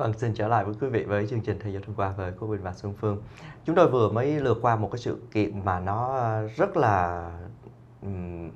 Vâng, xin trở lại với quý vị với chương trình Thế giới tuần qua với cô Bình và Xuân Phương. Chúng tôi vừa mới lượt qua một cái sự kiện mà nó rất là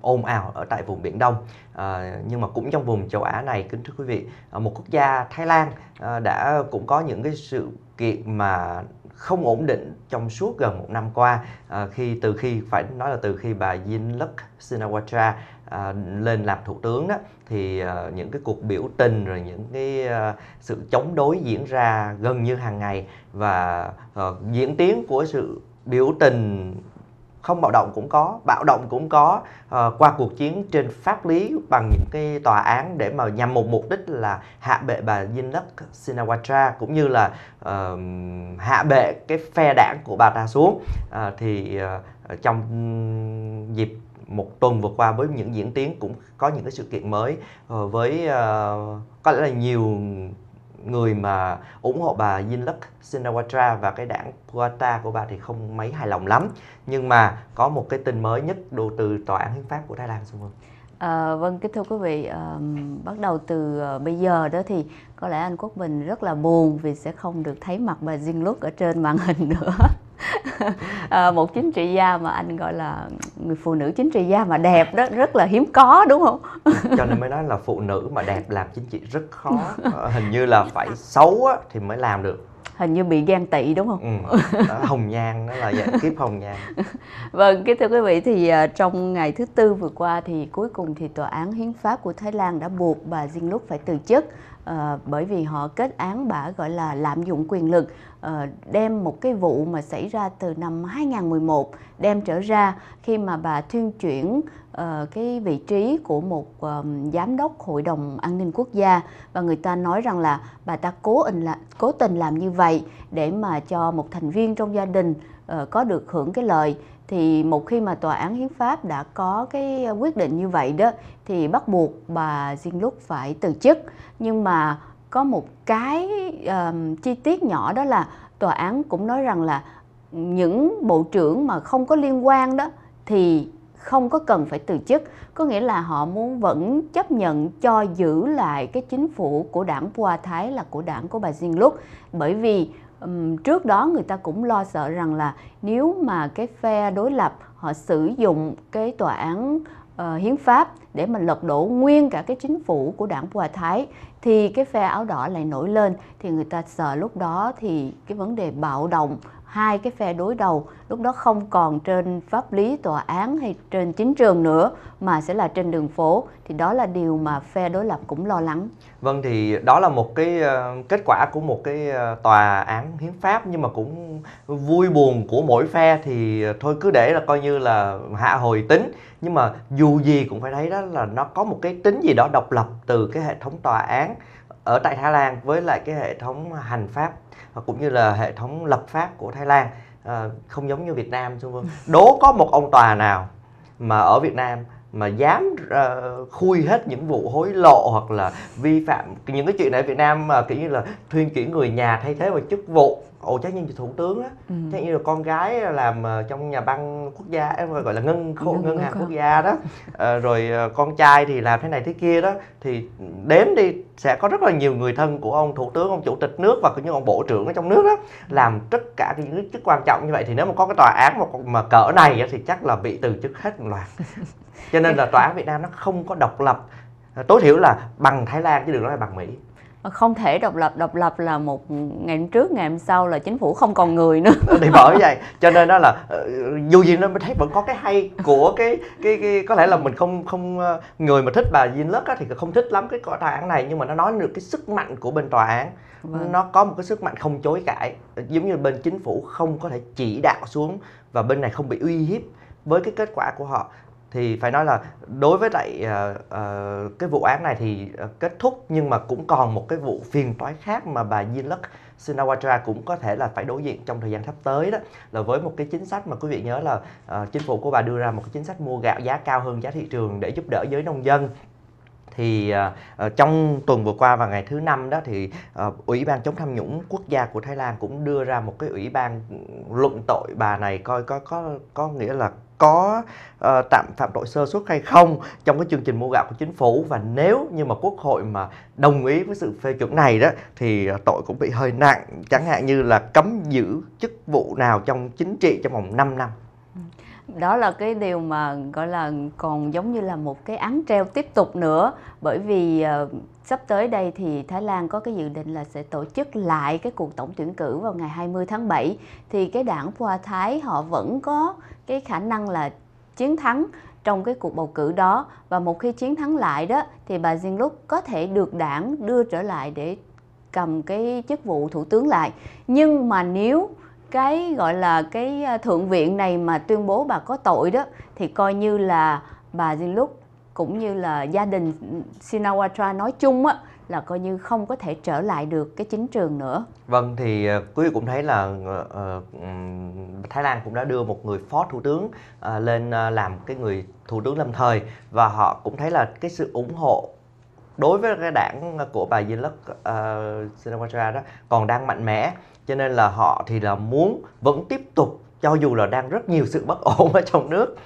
ồn ào ở tại vùng Biển Đông à, nhưng mà cũng trong vùng châu Á này kính thưa quý vị à, một quốc gia Thái Lan à, đã cũng có những cái sự kiện mà không ổn định trong suốt gần một năm qua à, khi từ khi phải nói là từ khi bà Yin Luck Sinawatra à, lên làm thủ tướng đó thì à, những cái cuộc biểu tình rồi những cái à, sự chống đối diễn ra gần như hàng ngày và à, diễn tiến của sự biểu tình không bạo động cũng có bạo động cũng có à, qua cuộc chiến trên pháp lý bằng những cái tòa án để mà nhằm một mục đích là hạ bệ bà Dinh Sinawatra cũng như là uh, hạ bệ cái phe đảng của bà ta xuống à, thì uh, trong dịp một tuần vừa qua với những diễn tiến cũng có những cái sự kiện mới ờ, với ờ, có lẽ là nhiều người mà ủng hộ bà Yingluck Shinawatra và cái đảng Puata của bà thì không mấy hài lòng lắm nhưng mà có một cái tin mới nhất đồ từ tòa án hiến pháp của Thái Lan xin mời À, vâng kính thưa quý vị à, bắt đầu từ bây giờ đó thì có lẽ anh Quốc Bình rất là buồn vì sẽ không được thấy mặt bà Duyên ở trên màn hình nữa à, một chính trị gia mà anh gọi là người phụ nữ chính trị gia mà đẹp đó rất là hiếm có đúng không cho nên mới nói là phụ nữ mà đẹp làm chính trị rất khó ờ, hình như là phải xấu á, thì mới làm được hình như bị ghen tị đúng không? Ừ, đó, hồng nhan đó là dạng kiếp hồng nhan. vâng, kính thưa quý vị thì ờ, trong ngày thứ tư vừa qua thì cuối cùng thì tòa án hiến pháp của Thái Lan đã buộc bà Dinh Lúc phải từ chức uh, bởi vì họ kết án bà gọi là lạm dụng quyền lực uh, đem một cái vụ mà xảy ra từ năm 2011 đem trở ra khi mà bà thuyên chuyển uh, cái vị trí của một um, giám đốc hội đồng an ninh quốc gia và người ta nói rằng là bà ta cố tình là cố tình làm như vậy để mà cho một thành viên trong gia đình Ờ, có được hưởng cái lời thì một khi mà tòa án hiến pháp đã có cái quyết định như vậy đó thì bắt buộc bà Diên Lúc phải từ chức nhưng mà có một cái uh, chi tiết nhỏ đó là tòa án cũng nói rằng là những bộ trưởng mà không có liên quan đó thì không có cần phải từ chức có nghĩa là họ muốn vẫn chấp nhận cho giữ lại cái chính phủ của đảng Pua Thái là của đảng của bà Diên Lúc bởi vì um, trước đó người ta cũng lo sợ rằng là nếu mà cái phe đối lập họ sử dụng cái tòa án uh, hiến pháp để mà lật đổ nguyên cả cái chính phủ của đảng Hòa Thái thì cái phe áo đỏ lại nổi lên thì người ta sợ lúc đó thì cái vấn đề bạo động hai cái phe đối đầu lúc đó không còn trên pháp lý tòa án hay trên chính trường nữa mà sẽ là trên đường phố thì đó là điều mà phe đối lập cũng lo lắng. Vâng thì đó là một cái ờ, kết quả của một cái ờ, tòa án hiến pháp nhưng mà cũng vui buồn của mỗi phe thì thôi cứ để là coi như là hạ hồi tính nhưng mà dù gì cũng phải thấy đó là nó có một cái tính gì đó độc lập từ cái hệ thống tòa án ở tại Thái Lan với lại cái hệ thống hành pháp và cũng như là hệ thống lập pháp của Thái Lan ờ, không giống như Việt Nam Xuân Vương. Đố có một ông tòa nào mà ở Việt Nam mà dám uh, khui hết những vụ hối lộ hoặc là vi phạm những cái chuyện này ở Việt Nam mà uh, kiểu như là thuyên chuyển người nhà thay thế vào chức vụ ồ chắc như thủ tướng á ừ. chắc như là con gái làm ờ, trong nhà băng quốc gia gọi là ngân khô, ngân, ngân hàng quốc gia đó à, rồi ờ, con trai thì làm thế này thế kia đó thì đếm đi sẽ có rất là nhiều người thân của ông thủ tướng ông chủ tịch nước và cũng như ông bộ trưởng ở trong nước đó làm tất cả những chức quan trọng như vậy thì nếu mà có cái tòa án mà, mà cỡ này thì chắc là bị từ chức hết một loạt cho nên là tòa án việt nam nó không có độc lập tối thiểu là bằng thái lan chứ đừng nói là bằng mỹ Ờ, không thể độc lập độc lập là một ngày trước ngày hôm sau là chính phủ không còn người nữa thì bởi vậy cho nên đó là ờ, dù gì nó mới thấy vẫn có cái hay của cái cái, cái có lẽ là mình không không ờ, người mà thích bà Dinh Lất thì không thích lắm cái tòa án này nhưng mà nó nói được cái sức mạnh của bên tòa án vâng. nó có một cái sức mạnh không chối cãi giống như bên chính phủ không có thể chỉ đạo xuống và bên này không bị uy hiếp với cái kết quả của họ thì phải nói là đối với lại uh, cái vụ án này thì ờ, kết thúc nhưng mà cũng còn một cái vụ phiền toái khác mà bà Yin Lắc Sinawatra cũng có thể là phải đối diện trong thời gian sắp tới đó là với một cái chính sách mà quý vị nhớ là uh, chính phủ của bà đưa ra một cái chính sách mua gạo giá cao hơn giá thị trường để giúp đỡ giới nông dân thì uh, trong tuần vừa qua và ngày thứ năm đó thì uh, ủy ban chống tham nhũng quốc gia của Thái Lan cũng đưa ra một cái ủy ban luận tội bà này coi có có có nghĩa là có uh, tạm phạm tội sơ suất hay không trong cái chương trình mua gạo của chính phủ và nếu như mà quốc hội mà đồng ý với sự phê chuẩn này đó thì uh, tội cũng bị hơi nặng chẳng hạn như là cấm giữ chức vụ nào trong chính trị trong vòng 5 năm đó là cái điều mà gọi là còn giống như là một cái án treo tiếp tục nữa bởi vì uh, sắp tới đây thì Thái Lan có cái dự định là sẽ tổ chức lại cái cuộc tổng tuyển cử vào ngày 20 tháng 7 thì cái đảng Phua Thái họ vẫn có cái khả năng là chiến thắng trong cái cuộc bầu cử đó và một khi chiến thắng lại đó thì bà Jingluk có thể được đảng đưa trở lại để cầm cái chức vụ thủ tướng lại nhưng mà nếu cái gọi là cái à, thượng viện này mà tuyên bố bà có tội đó thì coi như là bà Dinh cũng như là gia đình Sinawatra nói chung á là coi như không có thể trở lại được cái chính trường nữa. Vâng thì à, quý vị cũng thấy là uh, Thái Lan cũng đã đưa một người phó thủ tướng uh, lên uh, làm cái người thủ tướng lâm thời và họ cũng thấy là cái sự ủng hộ đối với cái đảng của bà Dinh Lắc uh, đó còn đang mạnh mẽ cho nên là họ thì là muốn vẫn tiếp tục cho dù là đang rất nhiều sự bất ổn ở trong nước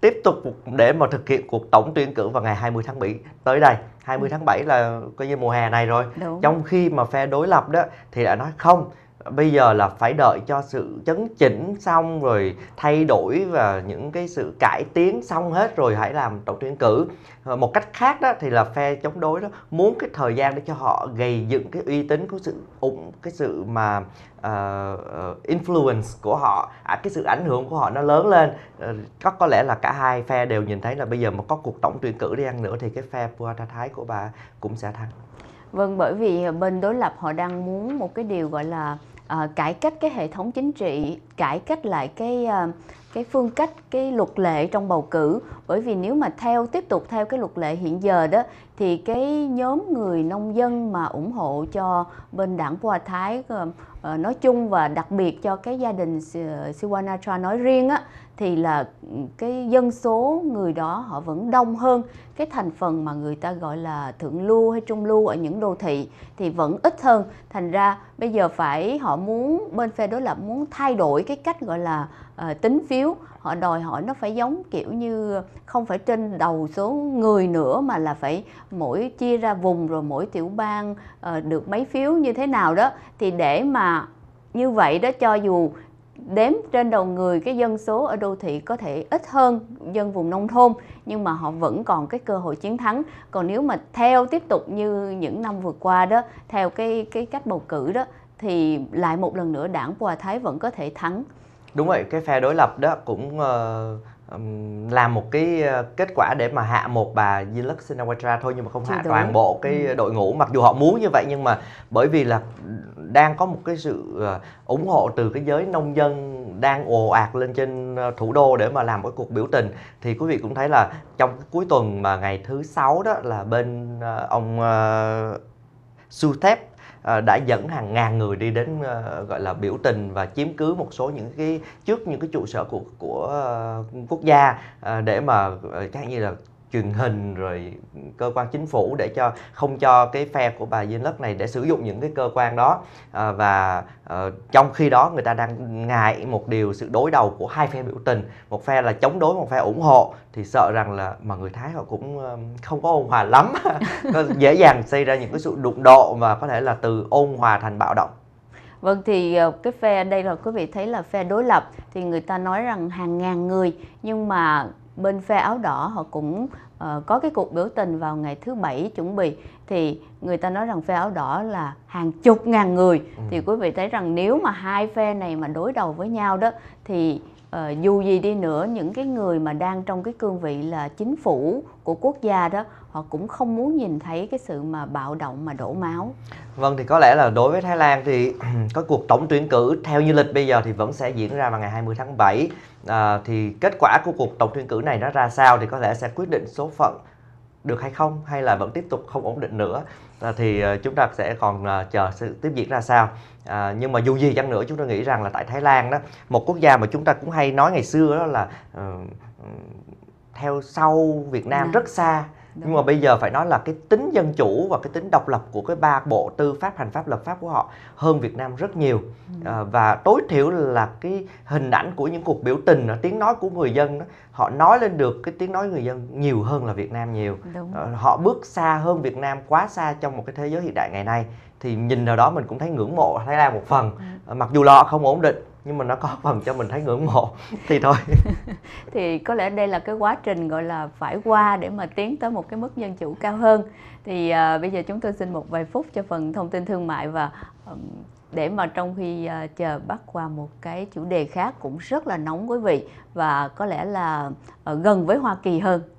tiếp tục để mà thực hiện cuộc tổng tuyển cử vào ngày 20 tháng 7 tới đây 20 tháng 7 là coi như mùa hè này rồi Đúng. trong khi mà phe đối lập đó thì đã nói không bây giờ là phải đợi cho sự chấn chỉnh xong rồi thay đổi và những cái sự cải tiến xong hết rồi hãy làm tổng tuyển cử ờ, một cách khác đó thì là phe chống đối đó muốn cái thời gian để cho họ gây dựng cái uy tín của sự ủng cái sự mà uh, influence của họ à, cái sự ảnh hưởng của họ nó lớn lên có có lẽ là cả hai phe đều nhìn thấy là bây giờ mà có cuộc tổng tuyển cử đi ăn nữa thì cái phe Pua Thái của bà cũng sẽ thắng Vâng, bởi vì bên đối lập họ đang muốn một cái điều gọi là à, cải cách cái hệ thống chính trị, cải cách lại cái à, cái phương cách, cái luật lệ trong bầu cử. Bởi vì nếu mà theo tiếp tục theo cái luật lệ hiện giờ đó thì cái nhóm người nông dân mà ủng hộ cho bên đảng hòa Thái ờ, ờ, nói chung và đặc biệt cho cái gia đình Siwanatra nói riêng á thì là ừ, cái dân số người đó họ vẫn đông hơn cái thành phần mà người ta gọi là thượng lưu hay trung lưu ở những đô thị thì vẫn ít hơn thành ra bây giờ phải họ muốn bên phe đối lập muốn thay đổi cái cách gọi là uh, tính phiếu họ đòi hỏi nó phải giống kiểu như không phải trên đầu số người nữa mà là phải mỗi chia ra vùng rồi mỗi tiểu bang uh, được mấy phiếu như thế nào đó thì để mà như vậy đó cho dù đếm trên đầu người cái dân số ở đô thị có thể ít hơn dân vùng nông thôn nhưng mà họ vẫn còn cái cơ hội chiến thắng còn nếu mà theo tiếp tục như những năm vừa qua đó theo cái cái cách bầu cử đó thì lại một lần nữa đảng Hòa Thái vẫn có thể thắng đúng vậy cái phe đối lập đó cũng uh, làm một cái ờ, kết quả để mà hạ một bà Yilak Sinawatra thôi nhưng mà không Chị hạ đúng. toàn bộ cái đội ngũ mặc dù họ muốn như vậy nhưng mà bởi vì là đang có một cái sự ờ, ủng hộ từ cái giới nông dân đang ồ ạt lên trên ờ, thủ đô để mà làm cái cuộc biểu tình thì quý vị cũng thấy là trong cuối tuần mà ngày thứ sáu đó là bên ông uh, Sutep Ờ, đã dẫn hàng ngàn người đi đến ờ, gọi là biểu tình và chiếm cứ một số những cái trước những cái trụ sở của của ờ, quốc gia để mà chẳng như là truyền hình rồi cơ quan chính phủ để cho không cho cái phe của bà Dinh Lất này để sử dụng những cái cơ quan đó à, và à, trong khi đó người ta đang ngại một điều sự đối đầu của hai phe biểu tình một phe là chống đối một phe ủng hộ thì sợ rằng là mà người Thái họ cũng ờ, không có ôn hòa lắm dễ dàng xảy ra những cái sự đụng độ và có thể là từ ôn hòa thành bạo động Vâng thì ờ, cái phe đây là quý vị thấy là phe đối lập thì người ta nói rằng hàng ngàn người nhưng mà bên phe áo đỏ họ cũng uh, có cái cuộc biểu tình vào ngày thứ bảy chuẩn bị thì người ta nói rằng phe áo đỏ là hàng chục ngàn người ừ. thì quý vị thấy rằng nếu mà hai phe này mà đối đầu với nhau đó thì uh, dù gì đi nữa những cái người mà đang trong cái cương vị là chính phủ của quốc gia đó họ cũng không muốn nhìn thấy cái sự mà bạo động mà đổ máu vâng thì có lẽ là đối với Thái Lan thì có cuộc tổng tuyển cử theo như lịch bây giờ thì vẫn sẽ diễn ra vào ngày 20 tháng 7 à, thì kết quả của cuộc tổng tuyển cử này nó ra sao thì có lẽ sẽ quyết định số phận được hay không hay là vẫn tiếp tục không ổn định nữa à, thì à, chúng ta sẽ còn à, chờ sự tiếp diễn ra sao à, nhưng mà dù gì chăng nữa chúng ta nghĩ rằng là tại Thái Lan đó một quốc gia mà chúng ta cũng hay nói ngày xưa đó là uh, theo sau Việt Nam à. rất xa nhưng mà bây giờ phải nói là cái tính dân chủ và cái tính độc lập của cái ba bộ tư pháp hành pháp lập pháp của họ hơn Việt Nam rất nhiều ừ. à, và tối thiểu là cái hình ảnh của những cuộc biểu tình tiếng nói của người dân đó, họ nói lên được cái tiếng nói người dân nhiều hơn là Việt Nam nhiều À, họ bước xa hơn Việt Nam quá xa trong một cái thế giới hiện đại ngày nay thì nhìn nào đó mình cũng thấy ngưỡng mộ Thái Lan một phần à, mặc dù lo không ổn định nhưng mà nó có phần cho mình thấy ngưỡng mộ thì thôi thì có lẽ đây là cái quá trình gọi là phải qua để mà tiến tới một cái mức dân chủ cao hơn thì uh, bây giờ chúng tôi xin một vài phút cho phần thông tin thương mại và um, để mà trong khi uh, chờ bắt qua một cái chủ đề khác cũng rất là nóng quý vị và có lẽ là uh, gần với Hoa Kỳ hơn